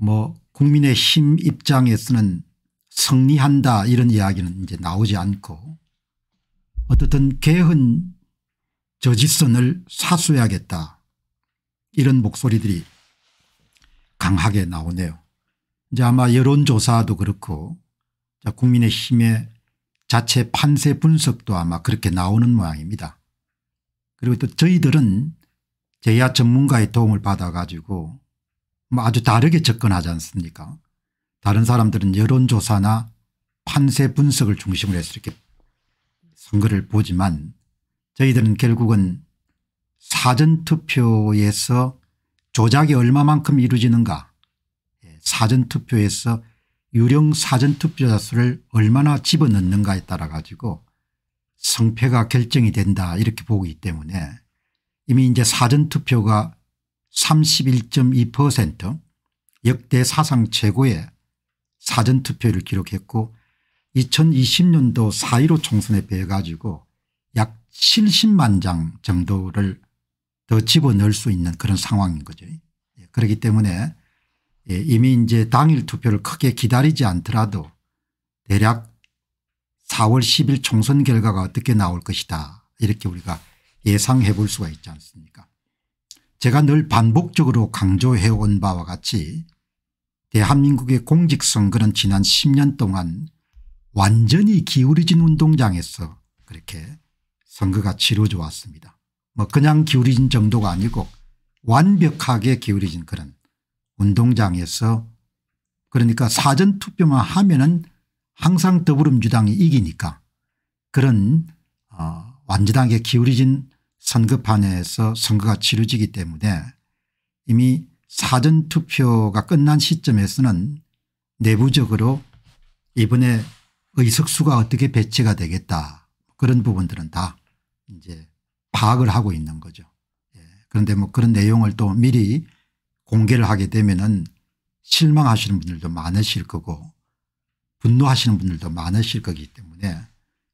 뭐 국민의 힘 입장에서는 승리한다 이런 이야기는 이제 나오지 않고 어떻든 개헌 저지선을 사수해야겠다 이런 목소리들이 강하게 나오네요. 이제 아마 여론조사도 그렇고 국민의 힘의 자체 판세 분석도 아마 그렇게 나오는 모양입니다. 그리고 또 저희들은 제야 전문가의 도움을 받아 가지고 뭐 아주 다르게 접근하지 않습니까 다른 사람들은 여론조사나 판세 분석을 중심으로 해서 이렇게 선거를 보지만 저희들은 결국은 사전투표에서 조작이 얼마만큼 이루어지는가 예, 사전투표에서 유령 사전투표자 수를 얼마나 집어넣는가에 따라 가지고 성패가 결정이 된다 이렇게 보기 때문에 이미 이제 사전투표가 31.2% 역대 사상 최고의 사전투표를 기록했고 2020년도 4.15 총선에 비해 가지고 약 70만 장 정도를 더 집어넣을 수 있는 그런 상황인 거죠. 예, 그렇기 때문에 예, 이미 이제 당일 투표를 크게 기다리지 않더라도 대략 4월 10일 총선 결과가 어떻게 나올 것이다 이렇게 우리가 예상해 볼 수가 있지 않습니까 제가 늘 반복적으로 강조해온 바와 같이 대한민국의 공직선거는 지난 10년 동안 완전히 기울어진 운동장에서 그렇게 선거가 치러져 왔습니다. 뭐 그냥 기울어진 정도가 아니고 완벽하게 기울어진 그런 운동장에서 그러니까 사전투표만 하면 은 항상 더불어민주당이 이기니까 그런 어 완전하게 기울어진 선거판에서 선거가 치러지기 때문에 이미 사전투표가 끝난 시점에서는 내부적으로 이번에 의석수가 어떻게 배치가 되겠다 그런 부분들은 다 이제 파악을 하고 있는 거죠. 예. 그런데 뭐 그런 내용을 또 미리 공개를 하게 되면은 실망하시는 분들도 많으실 거고 분노하시는 분들도 많으실 거기 때문에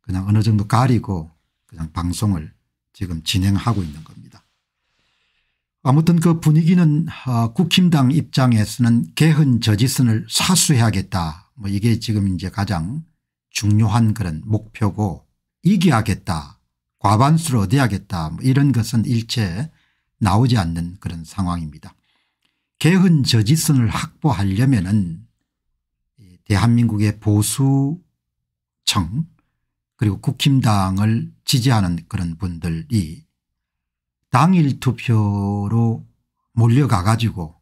그냥 어느 정도 가리고 그냥 방송을 지금 진행하고 있는 겁니다. 아무튼 그 분위기는 어, 국힘당 입장에서는 개헌 저지선을 사수해야겠다 뭐 이게 지금 이제 가장 중요한 그런 목표고 이기야겠다 과반수를 얻어야겠다 뭐 이런 것은 일체 나오지 않는 그런 상황입니다. 개헌 저지선을 확보하려면 은 대한민국의 보수청 그리고 국힘당을 지지하는 그런 분들이 당일 투표로 몰려가 가지고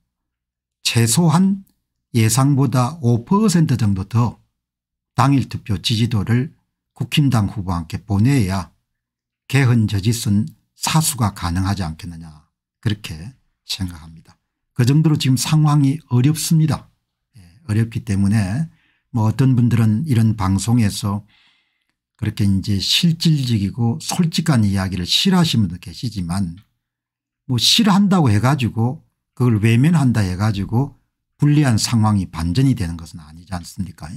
최소한 예상보다 5% 정도 더 당일 투표 지지도를 국힘당 후보와 함께 보내야 개헌 저짓은 사수가 가능하지 않겠느냐 그렇게 생각합니다. 그 정도로 지금 상황이 어렵습니다. 예, 어렵기 때문에 뭐 어떤 분들은 이런 방송에서 그렇게 이제 실질적이고 솔직한 이야기를 싫어하시는 분도 계시지만 뭐 싫어한다고 해가지고 그걸 외면한다 해가지고 불리한 상황이 반전이 되는 것은 아니지 않습니까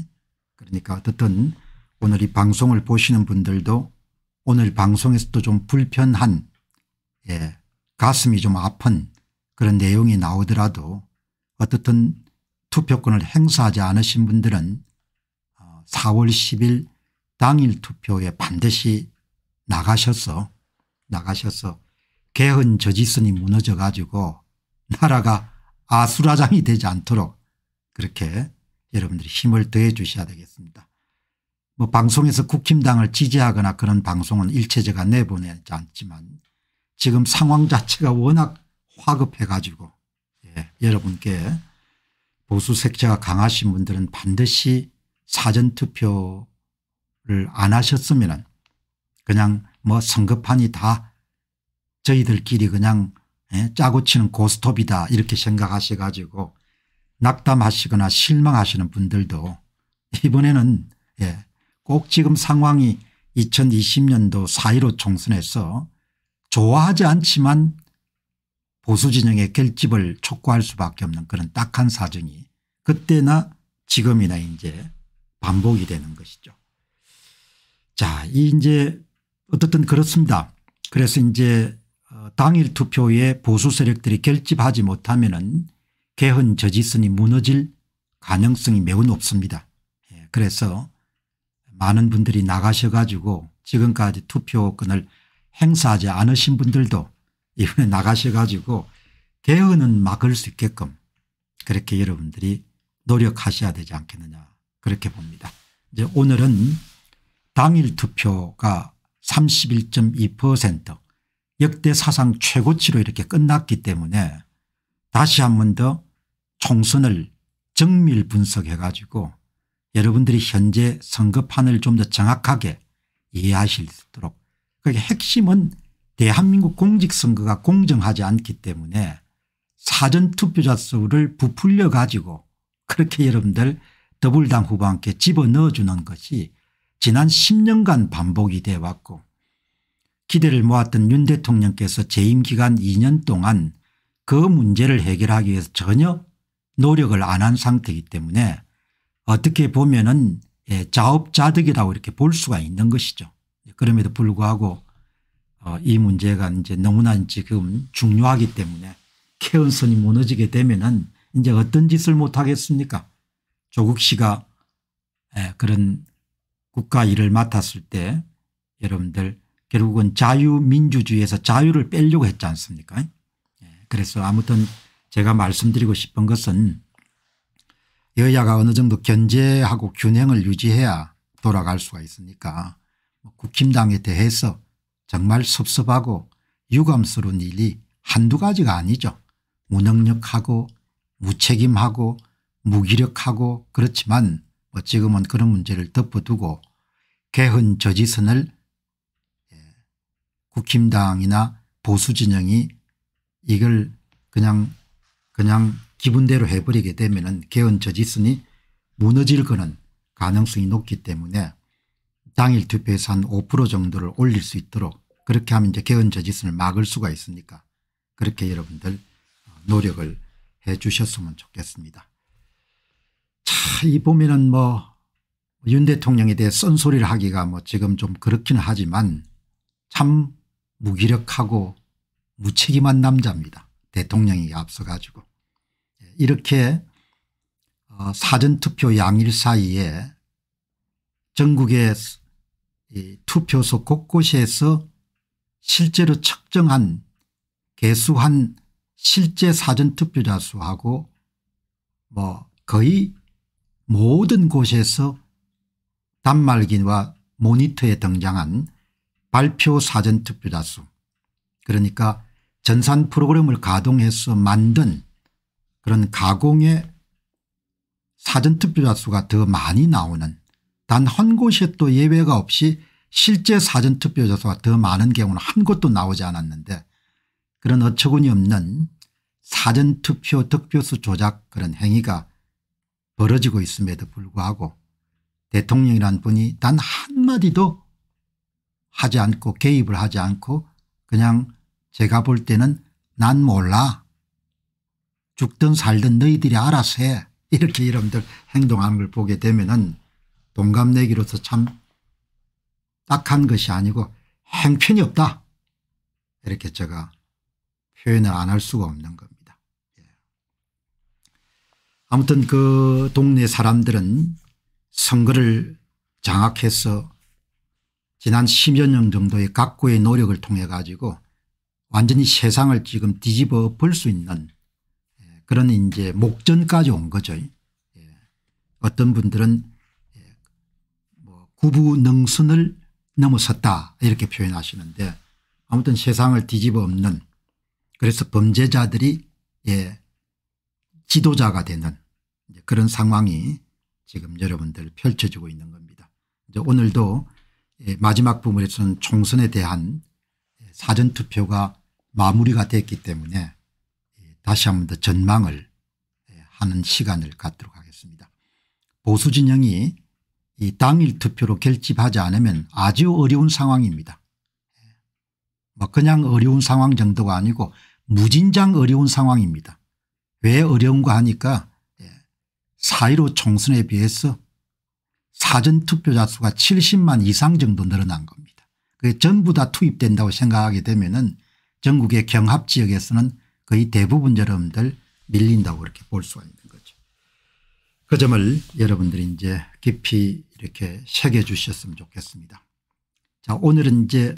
그러니까 어떻든 오늘 이 방송을 보시는 분들도 오늘 방송에서도 좀 불편한 예, 가슴이 좀 아픈 그런 내용이 나오더라도 어떻든 투표권을 행사하지 않으신 분들은 4월 어, 10일 당일 투표에 반드시 나가셔서 나가셔서 개헌 저지선이 무너져 가지고 나라가 아수라장이 되지 않도록 그렇게 여러분들이 힘을 더해 주셔야 되겠습니다. 뭐 방송에서 국힘당을 지지하거나 그런 방송은 일체제가 내보내지 않지만 지금 상황 자체가 워낙 화급해 가지고 예, 여러분께 보수 색채가 강하신 분들은 반드시 사전투표 안 하셨으면 그냥 뭐 성급하니 다 저희들끼리 그냥 예, 짜고 치는 고스톱이다 이렇게 생각하셔 가지고 낙담하시거나 실망하시는 분들도 이번에는 예, 꼭 지금 상황이 2020년도 4.15 총선에서 좋아하지 않지만 보수 진영의 결집을 촉구할 수밖에 없는 그런 딱한 사정이 그때나 지금이나 이제 반복이 되는 것이죠. 자, 이 이제 어떻든 그렇습니다. 그래서 이제 어, 당일 투표에 보수 세력들이 결집하지 못하면은 개헌 저지선이 무너질 가능성이 매우 높습니다. 예, 그래서 많은 분들이 나가셔 가지고 지금까지 투표권을 행사하지 않으신 분들도 이번에 나가셔 가지고 개헌은 막을 수 있게끔 그렇게 여러분들이 노력하셔야 되지 않겠느냐 그렇게 봅니다. 이제 오늘은 당일 투표가 31.2% 역대 사상 최고치로 이렇게 끝났기 때문에 다시 한 번 더 총선을 정밀 분석해 가지고 여러분들이 현재 선거판을 좀 더 정확하게 이해하실 수 있도록 그게 핵심은 대한민국 공직선거가 공정하지 않기 때문에 사전투표자 수를 부풀려 가지고 그렇게 여러분들 더불당 후보한테 집어넣어주는 것이 지난 10년간 반복이 돼 왔고 기대를 모았던 윤 대통령께서 재임 기간 2년 동안 그 문제를 해결하기 위해서 전혀 노력을 안 한 상태이기 때문에 어떻게 보면 은 예, 자업자득이라고 이렇게 볼 수가 있는 것이죠. 그럼에도 불구하고 어, 이 문제가 이제 너무나 지금 중요하기 때문에 케언선이 무너지게 되면은 이제 어떤 짓을 못하겠습니까 조국 씨가 예, 그런 국가 일을 맡았을 때 여러분들 결국은 자유민주주의에서 자유를 빼려고 했지 않습니까 예, 그래서 아무튼 제가 말씀드리고 싶은 것은 여야가 어느 정도 견제하고 균형을 유지해야 돌아갈 수가 있으니까 뭐 국힘당에 대해서 정말 섭섭하고 유감스러운 일이 한두 가지가 아니죠. 무능력하고 무책임하고 무기력하고 그렇지만 뭐 지금은 그런 문제를 덮어두고 개헌 저지선을 예, 국힘당이나 보수진영이 이걸 그냥 그냥 기분대로 해버리게 되면 개헌 저지선이 무너질 거는 가능성이 높기 때문에 당일 투표에서 한 5% 정도를 올릴 수 있도록 그렇게 하면 이제 개헌 저지선을 막을 수가 있으니까 그렇게 여러분들 노력을 해 주셨으면 좋겠습니다. 이 보면은 뭐 윤 대통령에 대해 쓴소리를 하기가 뭐 지금 좀 그렇긴 하지만 참 무기력하고 무책임한 남자입니다. 대통령이 앞서 가지고 이렇게 어, 사전투표 양일 사이에 전국의 투표소 곳곳에서 실제로 측정한 개수한 실제 사전투표자 수하고 뭐 거의 모든 곳에서 단말기와 모니터에 등장한 발표 사전투표자 수 그러니까 전산 프로그램을 가동해서 만든 그런 가공의 사전투표자 수가 더 많이 나오는 단 한 곳에 또 예외가 없이 실제 사전투표자 수가 더 많은 경우는 한 곳도 나오지 않았는데 그런 어처구니없는 사전투표 득표수 조작 그런 행위가 벌어지고 있음에도 불구하고 대통령이란 분이 단 한마디도 하지 않고 개입을 하지 않고 그냥 제가 볼 때는 난 몰라 죽든 살든 너희들이 알아서 해 이렇게 여러분들 행동하는 걸 보게 되면 은 동갑내기로서 참 딱한 것이 아니고 행편이 없다 이렇게 제가 표현을 안 할 수가 없는 겁니다. 아무튼 그 동네 사람들은 선거를 장악해서 지난 10여 년 정도의 각고의 노력을 통해 가지고 완전히 세상을 지금 뒤집어 엎수 있는 예, 그런 이제 목전까지 온 거죠. 예. 어떤 분들은 예, 뭐 구부능선을 넘어섰다 이렇게 표현하시는데 아무튼 세상을 뒤집어 엎는 그래서 범죄자들이 예, 지도자가 되는 그런 상황이 지금 여러분들 펼쳐지고 있는 겁니다. 이제 오늘도 예, 마지막 부분에서는 총선에 대한 예, 사전투표가 마무리가 됐기 때문에 예, 다시 한 번 더 전망을 하는 시간을 갖도록 하겠습니다. 보수진영이 이 당일 투표로 결집하지 않으면 아주 어려운 상황입니다. 뭐 그냥 어려운 상황 정도가 아니고 무진장 어려운 상황입니다. 왜 어려운가 하니까 4.15 총선에 비해서 사전투표자 수가 70만 이상 정도 늘어난 겁니다. 그게 전부 다 투입된다고 생각하게 되면 은 전국의 경합지역에서는 거의 대부분 여러분들 밀린다고 그렇게 볼 수가 있는 거죠. 그 점을 여러분들이 이제 깊이 이렇게 새겨 주셨으면 좋겠습니다. 자 오늘은 이제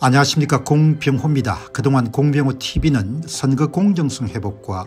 안녕하십니까 공병호입니다. 그동안 공병호 tv는 선거 공정성 회복과